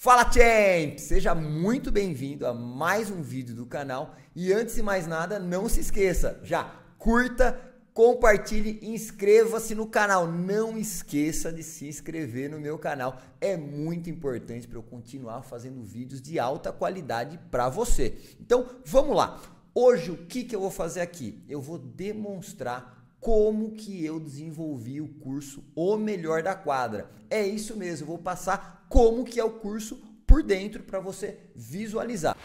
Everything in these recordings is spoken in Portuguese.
Fala Champ! Seja muito bem-vindo a mais um vídeo do canal e antes de mais nada, não se esqueça, já curta, compartilhe e inscreva-se no canal. Não esqueça de se inscrever no meu canal, é muito importante para eu continuar fazendo vídeos de alta qualidade para você. Então, vamos lá. Hoje o que, que eu vou fazer aqui? Eu vou demonstrar como que eu desenvolvi o curso O Melhor da Quadra. É isso mesmo, vou passar como que é o curso por dentro para você visualizar.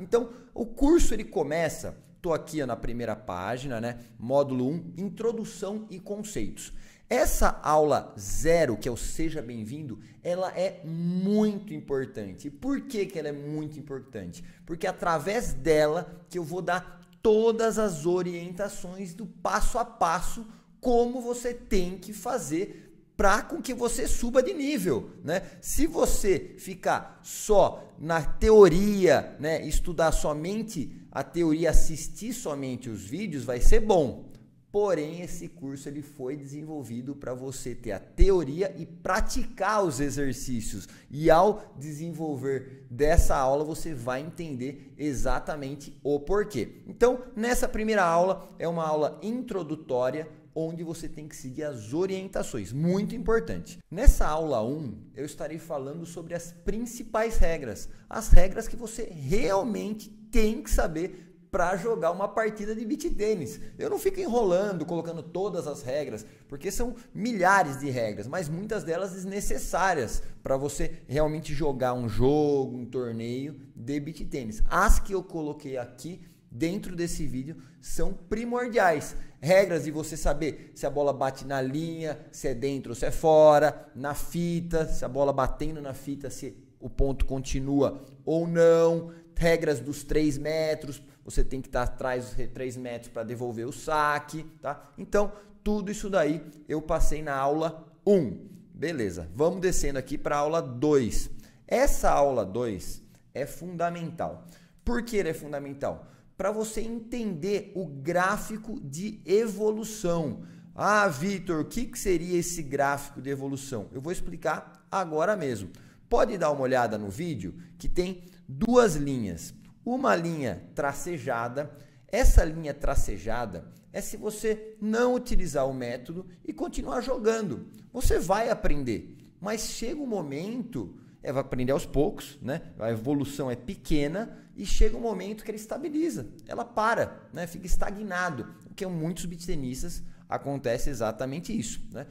Então, o curso ele começa, tô aqui ó, na primeira página, né? Módulo 1, introdução e conceitos. Essa aula zero, que é o Seja Bem-vindo, ela é muito importante. E por que, que ela é muito importante? Porque é através dela que eu vou dar todas as orientações do passo a passo como você tem que fazer para com que você suba de nível, né? Se você ficar só na teoria, né, estudar somente a teoria, assistir somente os vídeos, vai ser bom. Porém, esse curso ele foi desenvolvido para você ter a teoria e praticar os exercícios. E ao desenvolver dessa aula, você vai entender exatamente o porquê. Então, nessa primeira aula é uma aula introdutória onde você tem que seguir as orientações, muito importante. Nessa aula 1, eu estarei falando sobre as principais regras, as regras que você realmente tem que saber para jogar uma partida de beach tênis. Eu não fico enrolando, colocando todas as regras, porque são milhares de regras, mas muitas delas desnecessárias para você realmente jogar um jogo, um torneio de beach tênis. As que eu coloquei aqui dentro desse vídeo são primordiais. Regras de você saber se a bola bate na linha, se é dentro ou se é fora, na fita, se a bola batendo na fita, se o ponto continua ou não regras dos 3 metros, você tem que estar atrás dos 3 metros para devolver o saque, tá? Então, tudo isso daí eu passei na aula 1. Beleza, vamos descendo aqui para a aula 2. Essa aula 2 é fundamental. Por que ele é fundamental? Para você entender o gráfico de evolução. Ah, Vitor, o que, que seria esse gráfico de evolução? Eu vou explicar agora mesmo. Pode dar uma olhada no vídeo que tem duas linhas. Uma linha tracejada. Essa linha tracejada é se você não utilizar o método e continuar jogando. Você vai aprender, mas chega um momento, é, vai aprender aos poucos, né? A evolução é pequena e chega um momento que ela estabiliza, ela para, né? Fica estagnado, o que é muitos beattenistas acontece exatamente isso, né?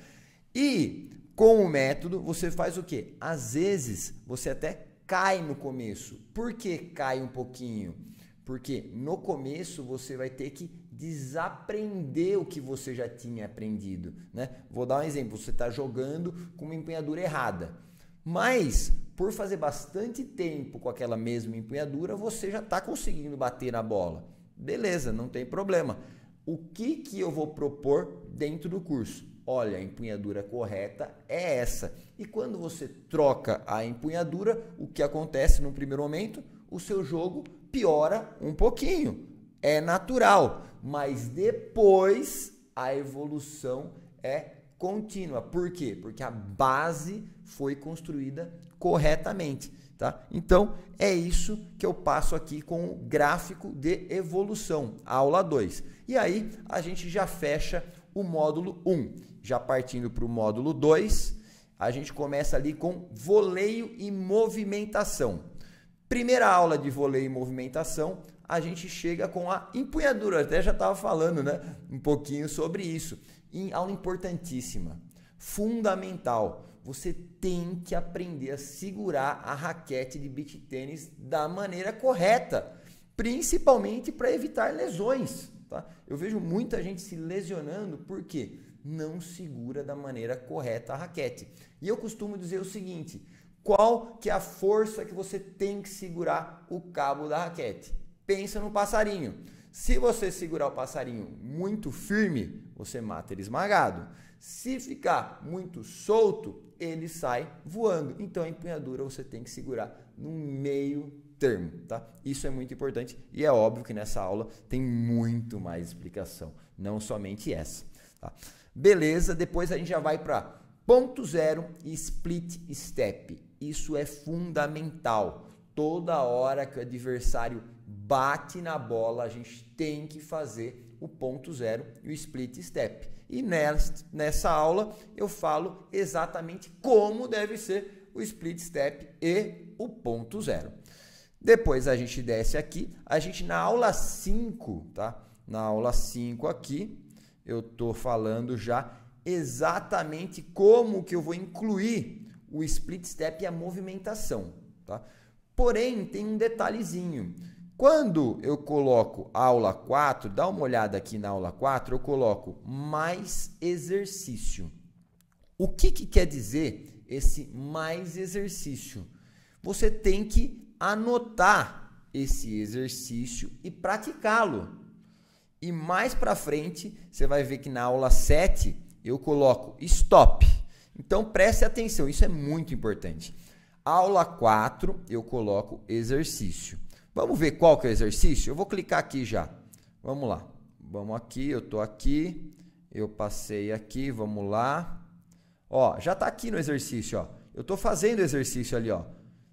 E com o método você faz o quê? Às vezes você até cai no começo. Por que cai um pouquinho? Porque no começo você vai ter que desaprender o que você já tinha aprendido, né? Vou dar um exemplo, você está jogando com uma empunhadura errada. Mas por fazer bastante tempo com aquela mesma empunhadura, você já está conseguindo bater na bola. Beleza, não tem problema. O que, que eu vou propor dentro do curso? olha, a empunhadura correta é essa. E quando você troca a empunhadura, o que acontece no primeiro momento? O seu jogo piora um pouquinho. É natural, mas depois a evolução é contínua. Por quê? Porque a base foi construída corretamente, tá? Então, é isso que eu passo aqui com o gráfico de evolução, aula 2. E aí a gente já fecha o módulo 1. Já partindo para o módulo 2, a gente começa ali com voleio e movimentação. Primeira aula de voleio e movimentação, a gente chega com a empunhadura. até já estava falando né, um pouquinho sobre isso. Em aula importantíssima, fundamental. Você tem que aprender a segurar a raquete de beach tênis da maneira correta, principalmente para evitar lesões. Tá? Eu vejo muita gente se lesionando porque não segura da maneira correta a raquete. E eu costumo dizer o seguinte: qual que é a força que você tem que segurar o cabo da raquete? Pensa no passarinho. Se você segurar o passarinho muito firme, você mata ele esmagado. Se ficar muito solto, ele sai voando. Então a empunhadura você tem que segurar no meio termo, tá? Isso é muito importante e é óbvio que nessa aula tem muito mais explicação, não somente essa, tá? Beleza, depois a gente já vai para ponto zero e split step. Isso é fundamental. Toda hora que o adversário bate na bola, a gente tem que fazer o ponto zero e o split step. E nessa aula eu falo exatamente como deve ser o split step e o ponto zero. Depois a gente desce aqui, a gente na aula 5, tá? Na aula 5 aqui, eu tô falando já exatamente como que eu vou incluir o split step e a movimentação, tá? Porém, tem um detalhezinho. Quando eu coloco aula 4, dá uma olhada aqui na aula 4, eu coloco mais exercício. O que, que quer dizer esse mais exercício? Você tem que anotar esse exercício e praticá-lo. E mais para frente, você vai ver que na aula 7 eu coloco stop. Então preste atenção, isso é muito importante. Aula 4 eu coloco exercício. Vamos ver qual que é o exercício? Eu vou clicar aqui já. Vamos lá. Vamos aqui, eu estou aqui. Eu passei aqui, vamos lá. Ó, já está aqui no exercício, ó. Eu estou fazendo o exercício ali, ó.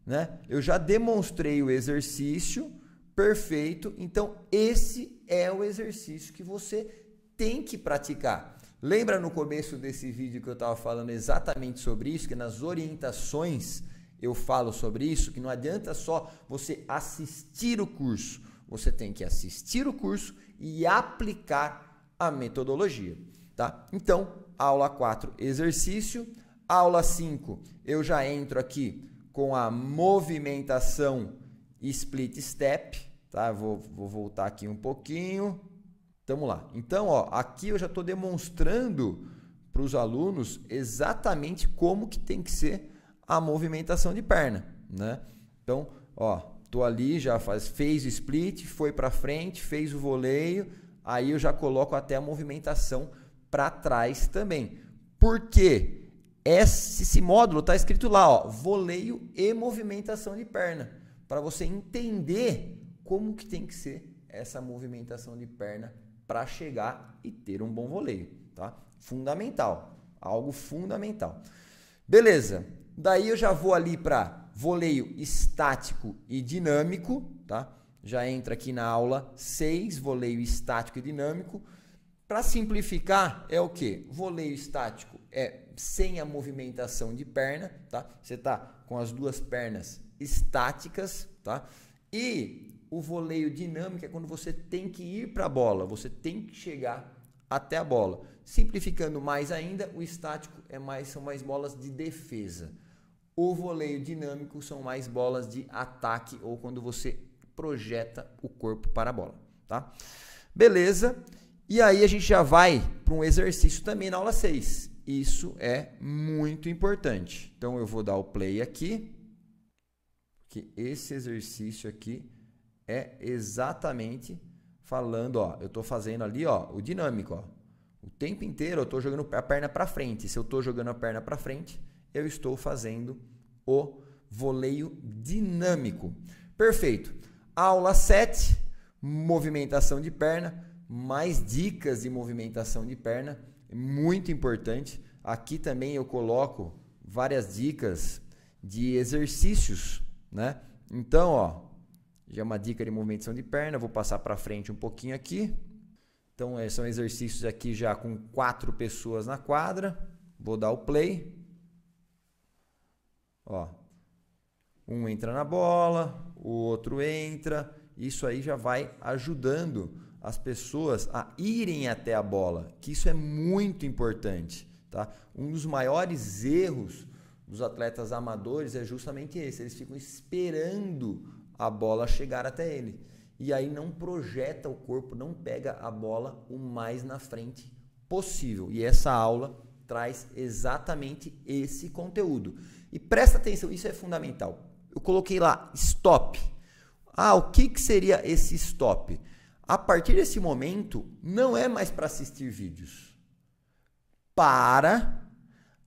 Né? Eu já demonstrei o exercício perfeito. Então, esse é o exercício que você tem que praticar. Lembra no começo desse vídeo que eu estava falando exatamente sobre isso? Que nas orientações eu falo sobre isso, que não adianta só você assistir o curso, você tem que assistir o curso e aplicar a metodologia, tá? Então, aula 4, exercício, aula 5, eu já entro aqui com a movimentação split step, tá? Vou, vou voltar aqui um pouquinho. Tamo lá. Então, ó, aqui eu já estou demonstrando para os alunos exatamente como que tem que ser a movimentação de perna, né? Então, ó, tô ali, já faz, fez o split, foi para frente, fez o voleio, aí eu já coloco até a movimentação para trás também. Por quê? Esse, esse módulo tá escrito lá, ó, voleio e movimentação de perna, para você entender como que tem que ser essa movimentação de perna para chegar e ter um bom voleio, tá? Fundamental, algo fundamental. Beleza. Daí eu já vou ali para voleio estático e dinâmico, tá? Já entra aqui na aula 6, voleio estático e dinâmico. Para simplificar, é o que? Voleio estático é sem a movimentação de perna, tá? Você tá com as duas pernas estáticas, tá? E o voleio dinâmico é quando você tem que ir para a bola, você tem que chegar até a bola. Simplificando mais ainda, o estático é mais são mais bolas de defesa. O voleio dinâmico são mais bolas de ataque ou quando você projeta o corpo para a bola, tá? Beleza? E aí a gente já vai para um exercício também na aula 6. Isso é muito importante. Então eu vou dar o play aqui, que esse exercício aqui é exatamente falando, ó, eu estou fazendo ali, ó, o dinâmico, ó. O tempo inteiro eu estou jogando a perna para frente. Se eu estou jogando a perna para frente, eu estou fazendo o voleio dinâmico. Perfeito. Aula 7, movimentação de perna, mais dicas de movimentação de perna, muito importante. Aqui também eu coloco várias dicas de exercícios, né? Então, ó, já é uma dica de movimentação de perna, vou passar para frente um pouquinho aqui. Então, é, são exercícios aqui já com quatro pessoas na quadra. Vou dar o play. Ó, um entra na bola, o outro entra. Isso aí já vai ajudando as pessoas a irem até a bola, que isso é muito importante. Tá? Um dos maiores erros dos atletas amadores é justamente esse: eles ficam esperando a bola chegar até ele. E aí não projeta o corpo, não pega a bola o mais na frente possível. E essa aula traz exatamente esse conteúdo. E presta atenção, isso é fundamental. Eu coloquei lá stop. Ah, o que, que seria esse stop? A partir desse momento, não é mais para assistir vídeos. Para.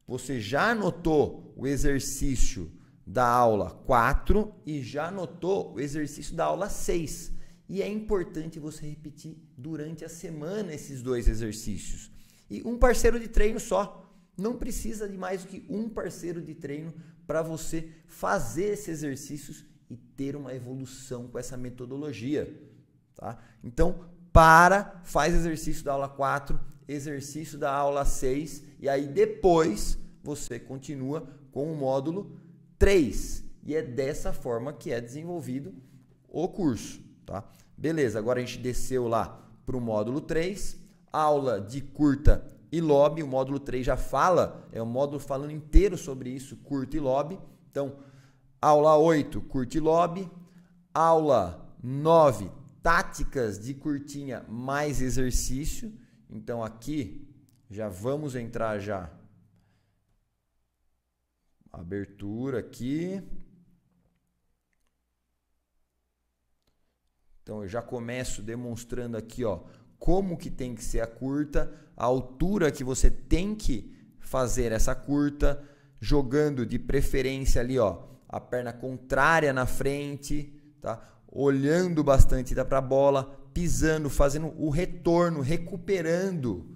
Você já anotou o exercício da aula 4 e já anotou o exercício da aula 6. E é importante você repetir durante a semana esses dois exercícios. E um parceiro de treino só não precisa de mais do que um parceiro de treino para você fazer esses exercícios e ter uma evolução com essa metodologia. Tá? Então, para, faz exercício da aula 4, exercício da aula 6, e aí depois você continua com o módulo 3. E é dessa forma que é desenvolvido o curso. Tá? Beleza, agora a gente desceu lá para o módulo 3, aula de curta e lobby. O módulo 3 já fala, é um módulo falando inteiro sobre isso, curto e lobby. Então, aula 8, curto e lobby. Aula 9, táticas de curtinha mais exercício. Então, aqui já vamos entrar já. Abertura aqui. Então eu já começo demonstrando aqui, ó, como que tem que ser a curta, a altura que você tem que fazer essa curta, jogando de preferência ali, ó, a perna contrária na frente, tá? Olhando bastante para a bola, pisando, fazendo o retorno, recuperando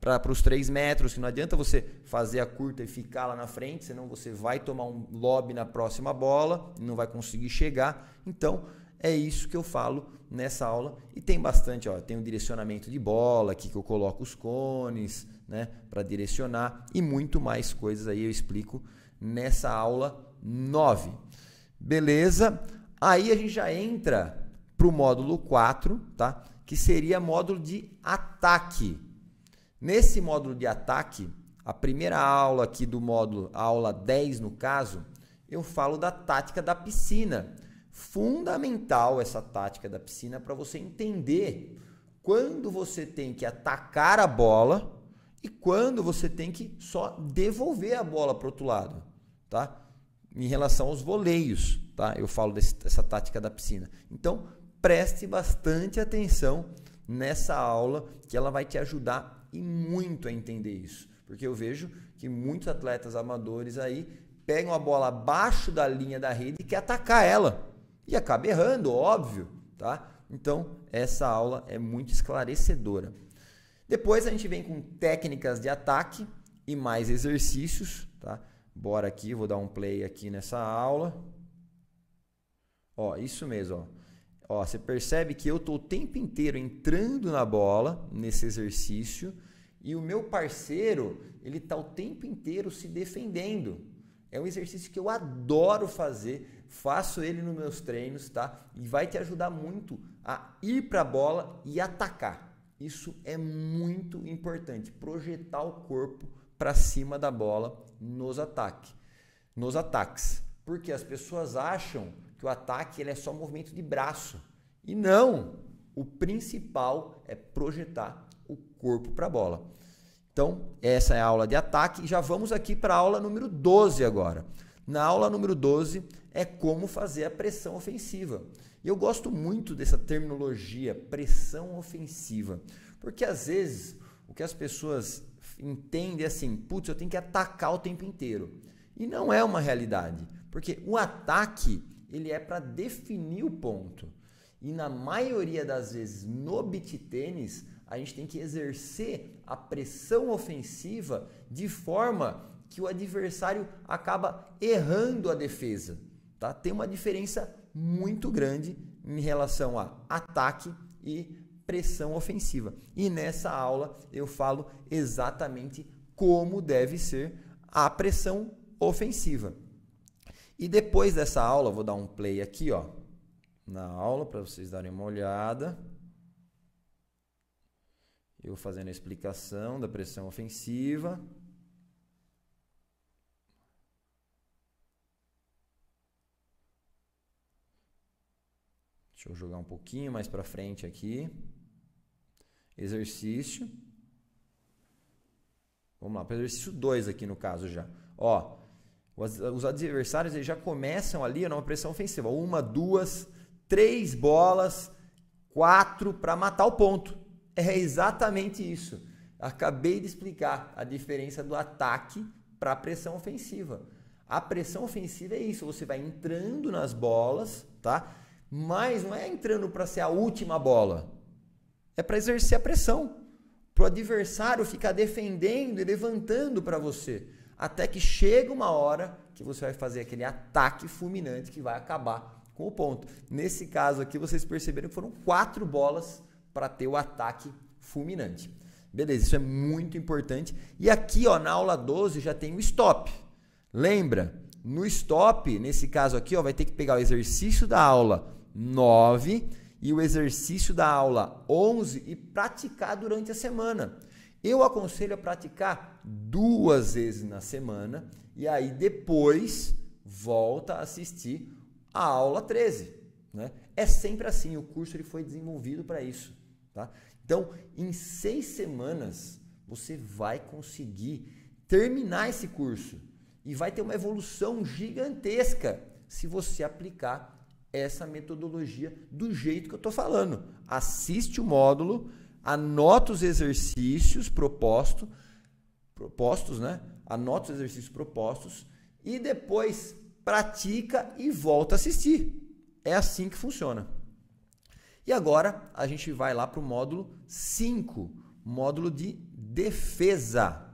para os 3 metros, que não adianta você fazer a curta e ficar lá na frente, senão você vai tomar um lob na próxima bola e não vai conseguir chegar. Então, é isso que eu falo nessa aula e tem bastante, ó, tem o um direcionamento de bola aqui que eu coloco os cones, né, para direcionar e muito mais coisas aí eu explico nessa aula 9. Beleza? Aí a gente já entra pro módulo 4, tá? Que seria módulo de ataque. Nesse módulo de ataque, a primeira aula aqui do módulo, a aula 10 no caso, eu falo da tática da piscina fundamental essa tática da piscina para você entender quando você tem que atacar a bola e quando você tem que só devolver a bola para o outro lado, tá? Em relação aos voleios, tá? Eu falo desse, dessa tática da piscina. Então, preste bastante atenção nessa aula que ela vai te ajudar e muito a entender isso, porque eu vejo que muitos atletas amadores aí pegam a bola abaixo da linha da rede e quer atacar ela e acaba errando, óbvio, tá? Então, essa aula é muito esclarecedora. Depois a gente vem com técnicas de ataque e mais exercícios, tá? Bora aqui, vou dar um play aqui nessa aula. Ó, isso mesmo, ó. Ó, você percebe que eu tô o tempo inteiro entrando na bola nesse exercício e o meu parceiro, ele tá o tempo inteiro se defendendo. É um exercício que eu adoro fazer faço ele nos meus treinos, tá? E vai te ajudar muito a ir para a bola e atacar. Isso é muito importante, projetar o corpo para cima da bola nos ataques. Nos ataques, porque as pessoas acham que o ataque ele é só movimento de braço. E não, o principal é projetar o corpo para a bola. Então, essa é a aula de ataque já vamos aqui para a aula número 12 agora. Na aula número 12 é como fazer a pressão ofensiva. E eu gosto muito dessa terminologia, pressão ofensiva, porque às vezes o que as pessoas entendem é assim, putz, eu tenho que atacar o tempo inteiro. E não é uma realidade, porque o ataque ele é para definir o ponto. E na maioria das vezes no beat tênis, a gente tem que exercer a pressão ofensiva de forma que o adversário acaba errando a defesa. Tá? Tem uma diferença muito grande em relação a ataque e pressão ofensiva. E nessa aula eu falo exatamente como deve ser a pressão ofensiva. E depois dessa aula, vou dar um play aqui, ó, na aula para vocês darem uma olhada. Eu fazendo a explicação da pressão ofensiva. Deixa eu jogar um pouquinho mais para frente aqui. Exercício. Vamos lá, para o exercício 2 aqui no caso já. Ó, os adversários eles já começam ali numa pressão ofensiva. Uma, duas, três bolas, quatro para matar o ponto. É exatamente isso. Acabei de explicar a diferença do ataque para a pressão ofensiva. A pressão ofensiva é isso, você vai entrando nas bolas, tá? Mas não é entrando para ser a última bola. É para exercer a pressão. Para o adversário ficar defendendo e levantando para você. Até que chega uma hora que você vai fazer aquele ataque fulminante que vai acabar com o ponto. Nesse caso aqui, vocês perceberam que foram quatro bolas para ter o ataque fulminante. Beleza, isso é muito importante. E aqui ó, na aula 12 já tem o stop. Lembra? No stop, nesse caso aqui, ó, vai ter que pegar o exercício da aula 9 e o exercício da aula 11 e praticar durante a semana. Eu aconselho a praticar duas vezes na semana e aí depois volta a assistir a aula 13. Né? É sempre assim, o curso ele foi desenvolvido para isso. Tá? Então, em seis semanas, você vai conseguir terminar esse curso. E vai ter uma evolução gigantesca se você aplicar essa metodologia do jeito que eu estou falando. Assiste o módulo, anota os exercícios proposto, propostos, né? Anota os exercícios propostos e depois pratica e volta a assistir. É assim que funciona. E agora a gente vai lá para o módulo 5, módulo de defesa.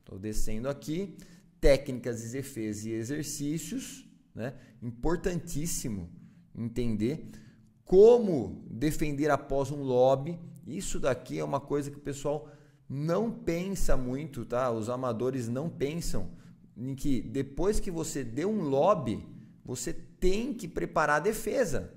Estou descendo aqui técnicas de defesa e exercícios, né? Importantíssimo entender como defender após um lobby. Isso daqui é uma coisa que o pessoal não pensa muito, tá? Os amadores não pensam em que depois que você deu um lobby, você tem que preparar a defesa,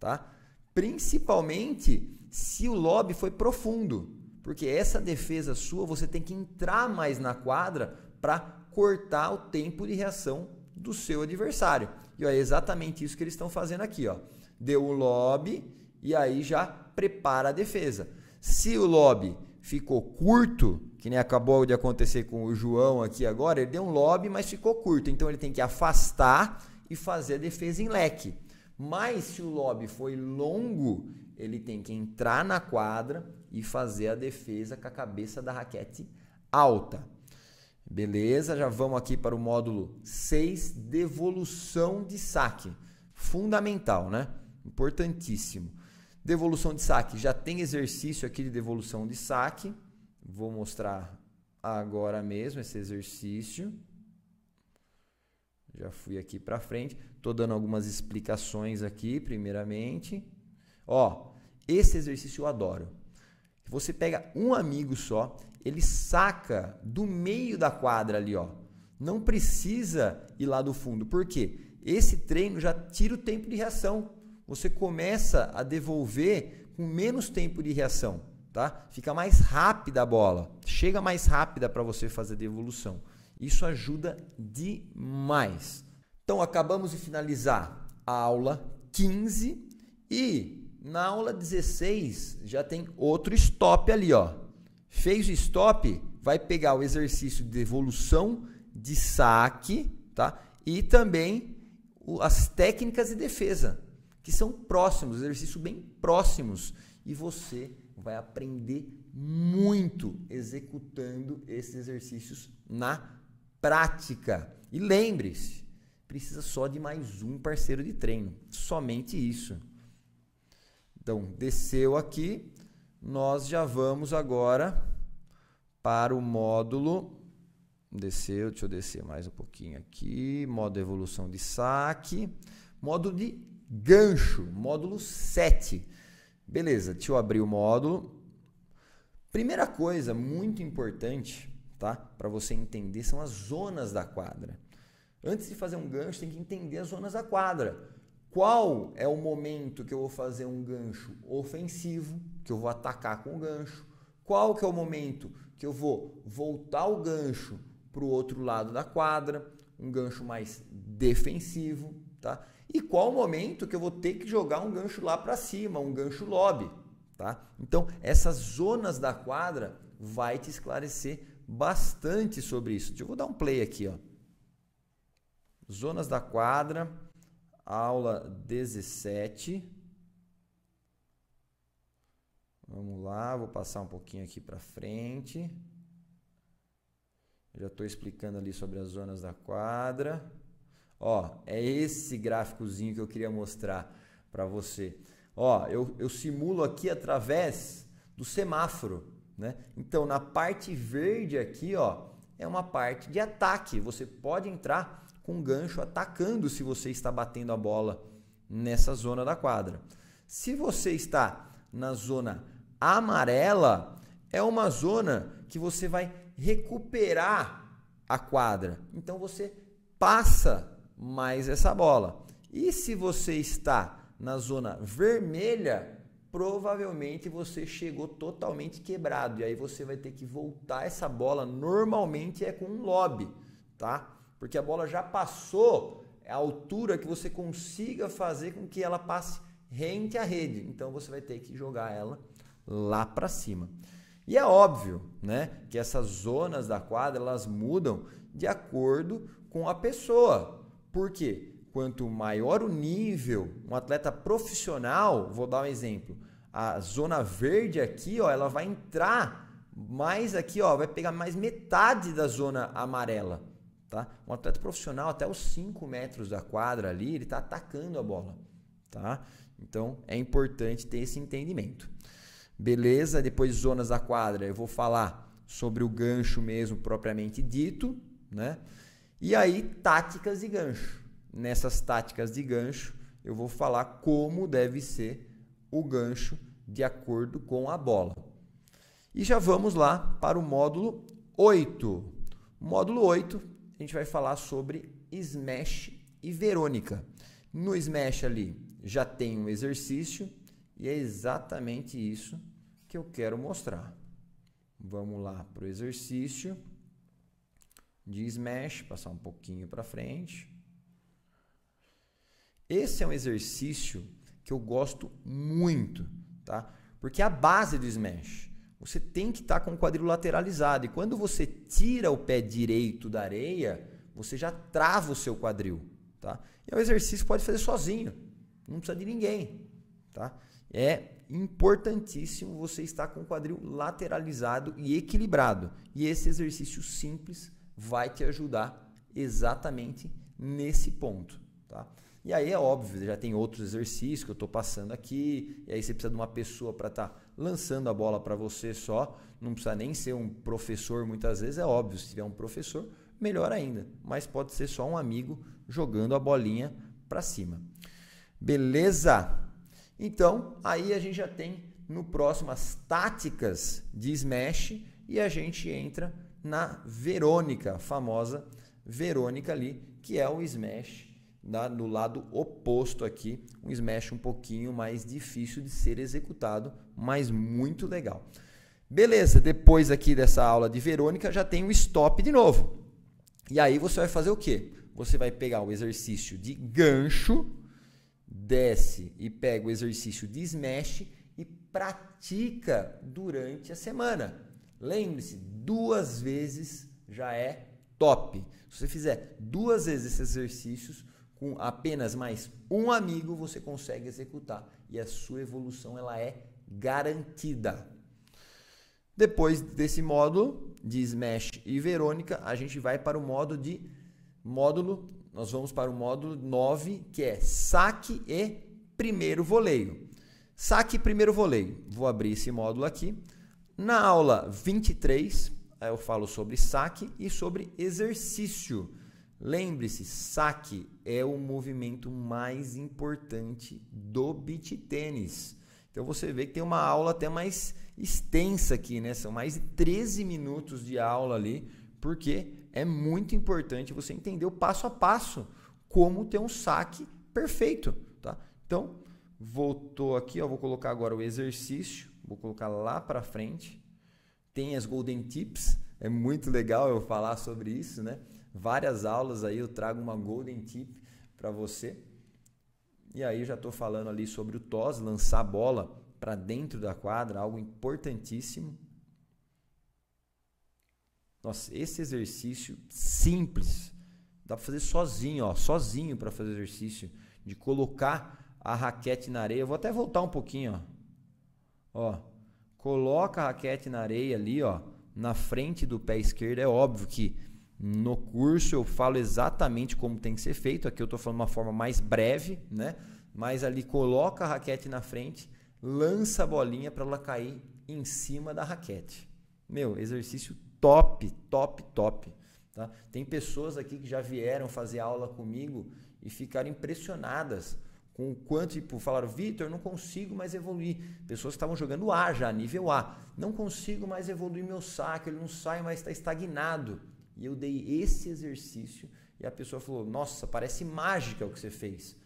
tá? Principalmente se o lobby foi profundo, porque essa defesa sua você tem que entrar mais na quadra para cortar o tempo de reação do seu adversário. E ó, é exatamente isso que eles estão fazendo aqui. Ó. Deu o lobby e aí já prepara a defesa. Se o lobby ficou curto, que nem acabou de acontecer com o João aqui agora, ele deu um lobby, mas ficou curto. Então ele tem que afastar e fazer a defesa em leque. Mas se o lobby foi longo, ele tem que entrar na quadra e fazer a defesa com a cabeça da raquete alta. Beleza, já vamos aqui para o módulo 6, devolução de saque. Fundamental, né? Importantíssimo. Devolução de saque, já tem exercício aqui de devolução de saque. Vou mostrar agora mesmo esse exercício. Já fui aqui para frente, estou dando algumas explicações aqui, primeiramente. Ó, esse exercício eu adoro. Você pega um amigo só ele saca do meio da quadra ali, ó. Não precisa ir lá do fundo. Por quê? Esse treino já tira o tempo de reação. Você começa a devolver com menos tempo de reação, tá? Fica mais rápida a bola. Chega mais rápida para você fazer a devolução. Isso ajuda demais. Então acabamos de finalizar a aula 15 e na aula 16 já tem outro stop ali, ó. Fez o stop, vai pegar o exercício de evolução de saque, tá? E também as técnicas de defesa, que são próximos, exercícios bem próximos. E você vai aprender muito executando esses exercícios na prática. E lembre-se, precisa só de mais um parceiro de treino. Somente isso. Então, desceu aqui, nós já vamos agora para o módulo. Desceu, deixa eu descer mais um pouquinho aqui. de evolução de saque. Módulo de gancho, módulo 7. Beleza, deixa eu abrir o módulo. Primeira coisa muito importante, tá? Para você entender são as zonas da quadra. Antes de fazer um gancho, tem que entender as zonas da quadra. Qual é o momento que eu vou fazer um gancho ofensivo, que eu vou atacar com o gancho? Qual que é o momento que eu vou voltar o gancho para o outro lado da quadra, um gancho mais defensivo, tá? E qual o momento que eu vou ter que jogar um gancho lá para cima, um gancho lobby, tá? Então, essas zonas da quadra vai te esclarecer bastante sobre isso. Eu vou dar um play aqui, ó. Zonas da quadra aula 17. Vamos lá, vou passar um pouquinho aqui para frente. Eu já estou explicando ali sobre as zonas da quadra. Ó, é esse gráficozinho que eu queria mostrar para você. Ó, eu, eu simulo aqui através do semáforo, né? Então, na parte verde aqui, ó, é uma parte de ataque. Você pode entrar com gancho atacando se você está batendo a bola nessa zona da quadra. Se você está na zona amarela, é uma zona que você vai recuperar a quadra. Então você passa mais essa bola. E se você está na zona vermelha, provavelmente você chegou totalmente quebrado e aí você vai ter que voltar essa bola normalmente é com um lobby, tá? porque a bola já passou a altura que você consiga fazer com que ela passe rente à rede. Então você vai ter que jogar ela lá para cima. E é óbvio, né, que essas zonas da quadra elas mudam de acordo com a pessoa. Por quê? Quanto maior o nível, um atleta profissional, vou dar um exemplo, a zona verde aqui, ó, ela vai entrar mais aqui, ó, vai pegar mais metade da zona amarela. Tá? Um atleta profissional, até os 5 metros da quadra ali, ele está atacando a bola. Tá? Então é importante ter esse entendimento. Beleza, depois zonas da quadra, eu vou falar sobre o gancho mesmo, propriamente dito. Né? E aí, táticas de gancho. Nessas táticas de gancho, eu vou falar como deve ser o gancho de acordo com a bola. E já vamos lá para o módulo 8. Módulo 8 a gente vai falar sobre Smash e Verônica. No Smash ali já tem um exercício e é exatamente isso que eu quero mostrar. Vamos lá para o exercício de Smash, passar um pouquinho para frente. Esse é um exercício que eu gosto muito, tá? Porque é a base do Smash você tem que estar tá com o quadril lateralizado. E quando você tira o pé direito da areia, você já trava o seu quadril. Tá? E o é exercício pode fazer sozinho, não precisa de ninguém. Tá? É importantíssimo você estar com o quadril lateralizado e equilibrado. E esse exercício simples vai te ajudar exatamente nesse ponto. Tá? E aí é óbvio, já tem outros exercícios que eu estou passando aqui, e aí você precisa de uma pessoa para estar. Tá lançando a bola para você só. Não precisa nem ser um professor, muitas vezes é óbvio, se tiver um professor, melhor ainda. Mas pode ser só um amigo jogando a bolinha para cima. Beleza? Então, aí a gente já tem no próximo as táticas de smash e a gente entra na Verônica, a famosa Verônica ali, que é o smash na, no lado oposto aqui, um smash um pouquinho mais difícil de ser executado, mas muito legal. Beleza, depois aqui dessa aula de Verônica, já tem o stop de novo. E aí você vai fazer o quê? Você vai pegar o exercício de gancho, desce e pega o exercício de smash e pratica durante a semana. Lembre-se, duas vezes já é top. Se você fizer duas vezes esses exercícios, com apenas mais um amigo você consegue executar e a sua evolução ela é garantida. Depois desse módulo de Smash e Verônica, a gente vai para o modo de módulo, nós vamos para o módulo 9, que é saque e primeiro voleio. Saque e primeiro voleio. Vou abrir esse módulo aqui. Na aula 23, eu falo sobre saque e sobre exercício. Lembre-se, saque é o movimento mais importante do beach tênis. Então você vê que tem uma aula até mais extensa aqui, né? São mais de 13 minutos de aula ali, porque é muito importante você entender o passo a passo como ter um saque perfeito, tá? Então, voltou aqui, ó, vou colocar agora o exercício, vou colocar lá para frente. Tem as golden tips, é muito legal eu falar sobre isso, né? várias aulas aí eu trago uma golden tip para você. E aí já estou falando ali sobre o TOS, lançar a bola para dentro da quadra, algo importantíssimo. Nossa, esse exercício simples, dá para fazer sozinho, ó, sozinho para fazer exercício de colocar a raquete na areia. Eu vou até voltar um pouquinho, ó. Ó, coloca a raquete na areia ali, ó, na frente do pé esquerdo. É óbvio que no curso eu falo exatamente como tem que ser feito. Aqui eu estou falando de uma forma mais breve, né? Mas ali coloca a raquete na frente, lança a bolinha para ela cair em cima da raquete. Meu, exercício top, top, top. Tá? Tem pessoas aqui que já vieram fazer aula comigo e ficaram impressionadas com o quanto, tipo, falaram, Vitor, não consigo mais evoluir. Pessoas que estavam jogando A já, nível A. Não consigo mais evoluir meu saco ele não sai, mas está estagnado. E eu dei esse exercício e a pessoa falou: Nossa, parece mágica o que você fez.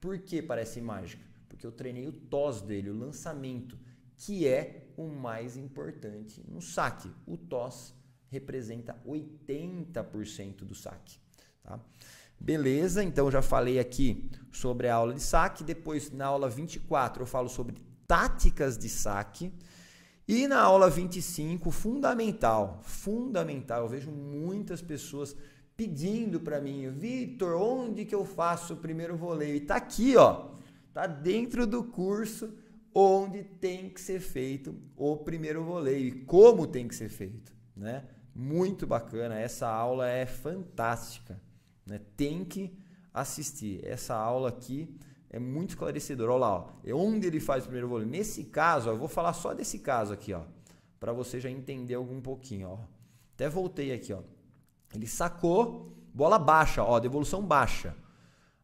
Por que parece mágica? Porque eu treinei o tos dele, o lançamento, que é o mais importante no saque. O tos representa 80% do saque. Tá? Beleza, então já falei aqui sobre a aula de saque. Depois, na aula 24, eu falo sobre táticas de saque. E na aula 25, fundamental, fundamental, eu vejo muitas pessoas pedindo para mim, Vitor, onde que eu faço o primeiro voleio? está aqui, ó. Tá dentro do curso onde tem que ser feito o primeiro voleio e como tem que ser feito, né? Muito bacana, essa aula é fantástica, né? Tem que assistir essa aula aqui é muito esclarecedor. Olha lá, ó. É onde ele faz o primeiro volume. Nesse caso, ó, eu vou falar só desse caso aqui, ó. Para você já entender algum pouquinho, ó. Até voltei aqui, ó. Ele sacou, bola baixa, ó, devolução baixa.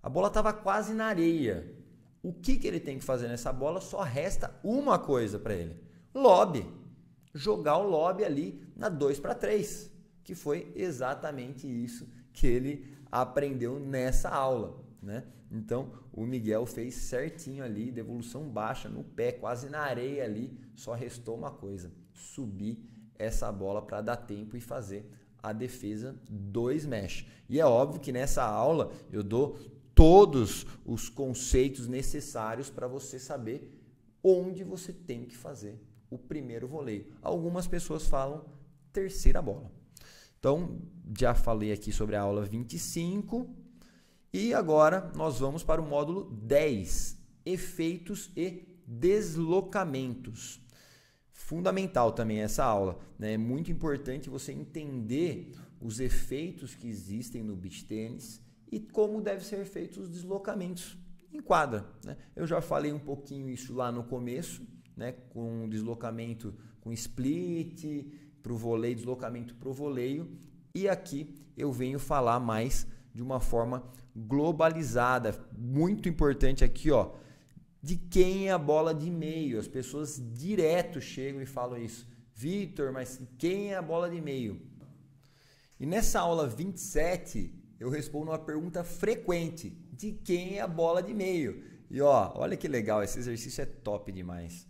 A bola estava quase na areia. O que, que ele tem que fazer nessa bola? Só resta uma coisa para ele: lobby. Jogar o lobby ali na 2 para 3, que foi exatamente isso que ele aprendeu nessa aula, né? Então o Miguel fez certinho ali, devolução baixa, no pé, quase na areia ali. Só restou uma coisa: subir essa bola para dar tempo e fazer a defesa do smash. E é óbvio que nessa aula eu dou todos os conceitos necessários para você saber onde você tem que fazer o primeiro voleio. Algumas pessoas falam terceira bola. Então, já falei aqui sobre a aula 25, e agora nós vamos para o módulo 10, efeitos e deslocamentos. Fundamental também essa aula, né? É muito importante você entender os efeitos que existem no beach tênis e como devem ser feitos os deslocamentos em quadra. Né? Eu já falei um pouquinho isso lá no começo, né? com deslocamento com split, para o voleio, deslocamento para o voleio. E aqui eu venho falar mais de uma forma globalizada. Muito importante aqui, ó, de quem é a bola de meio. As pessoas direto chegam e falam isso. Vitor, mas quem é a bola de meio? E nessa aula 27, eu respondo uma pergunta frequente: de quem é a bola de meio? E ó, olha que legal, esse exercício é top demais.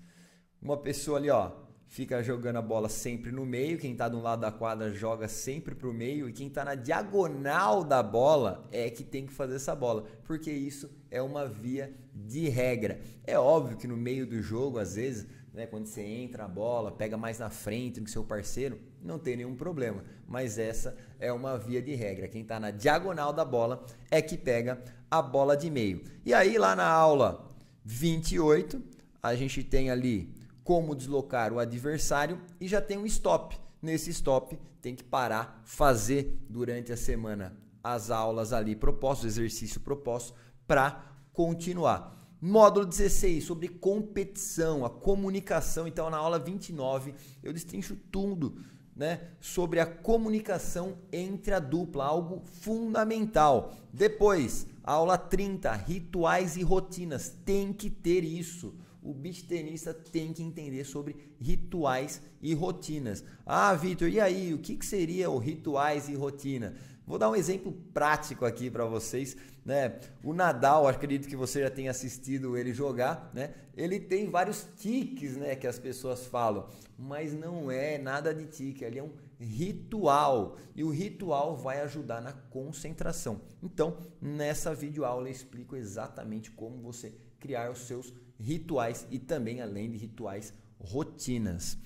Uma pessoa ali, ó, fica jogando a bola sempre no meio, quem está de um lado da quadra joga sempre para o meio e quem está na diagonal da bola é que tem que fazer essa bola, porque isso é uma via de regra. É óbvio que no meio do jogo, às vezes, né, quando você entra a bola, pega mais na frente do seu parceiro, não tem nenhum problema, mas essa é uma via de regra. Quem está na diagonal da bola é que pega a bola de meio. E aí lá na aula 28, a gente tem ali como deslocar o adversário e já tem um stop. Nesse stop, tem que parar, fazer durante a semana as aulas ali propostas, o exercício proposto, para continuar. Módulo 16, sobre competição, a comunicação. Então, na aula 29, eu destrincho tudo né, sobre a comunicação entre a dupla, algo fundamental. Depois, aula 30, rituais e rotinas. Tem que ter isso o beach tenista tem que entender sobre rituais e rotinas. Ah, Vitor, e aí, o que, que seria o rituais e rotina? Vou dar um exemplo prático aqui para vocês, né? O Nadal, acredito que você já tenha assistido ele jogar, né? Ele tem vários tiques, né, que as pessoas falam, mas não é nada de tique, ele é um ritual. E o ritual vai ajudar na concentração. Então, nessa videoaula eu explico exatamente como você criar os seus rituais e também, além de rituais, rotinas.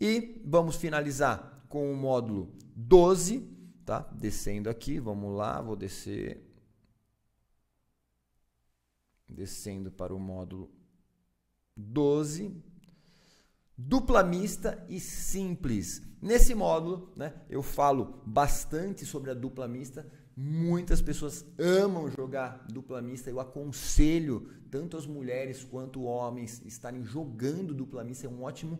E vamos finalizar com o módulo 12, tá? Descendo aqui, vamos lá, vou descer. Descendo para o módulo 12. Dupla mista e simples. Nesse módulo, né, eu falo bastante sobre a dupla mista, Muitas pessoas amam jogar dupla mista. Eu aconselho tanto as mulheres quanto homens estarem jogando dupla mista. É um ótimo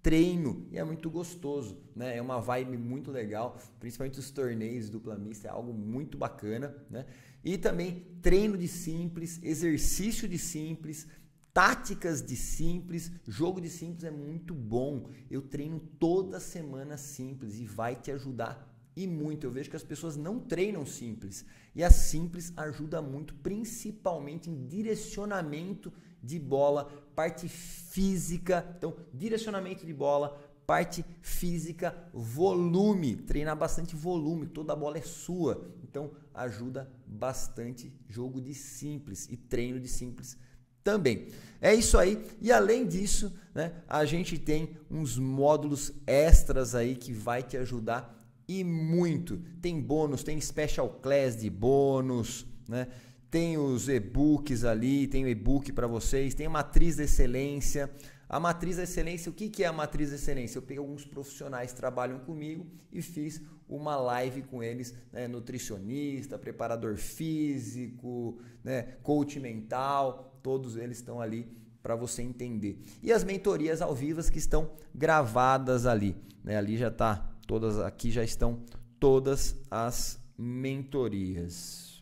treino e é muito gostoso, né? É uma vibe muito legal, principalmente os torneios dupla mista é algo muito bacana, né? E também treino de simples, exercício de simples, táticas de simples, jogo de simples é muito bom. Eu treino toda semana simples e vai te ajudar e muito. Eu vejo que as pessoas não treinam simples. E a simples ajuda muito, principalmente em direcionamento de bola, parte física. Então, direcionamento de bola, parte física, volume. Treinar bastante volume, toda a bola é sua. Então, ajuda bastante jogo de simples e treino de simples também. É isso aí. E além disso, né, a gente tem uns módulos extras aí que vai te ajudar e muito. Tem bônus, tem special class de bônus, né? Tem os e-books ali, tem o e-book para vocês, tem a matriz de excelência. A matriz da excelência, o que, que é a matriz da excelência? Eu peguei alguns profissionais que trabalham comigo e fiz uma live com eles, né? nutricionista, preparador físico, né? coach mental, todos eles estão ali para você entender. E as mentorias ao vivo que estão gravadas ali, né? Ali já está Todas aqui já estão todas as mentorias.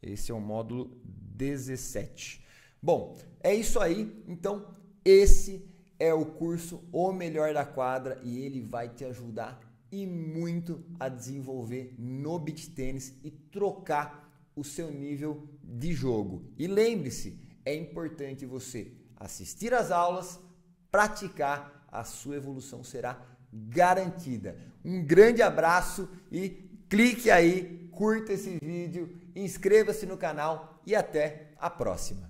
Esse é o módulo 17. Bom, é isso aí. Então, esse é o curso O Melhor da Quadra e ele vai te ajudar e muito a desenvolver no beach tênis e trocar o seu nível de jogo. E lembre-se, é importante você assistir às aulas, praticar a sua evolução será garantida. Um grande abraço e clique aí, curta esse vídeo, inscreva-se no canal e até a próxima.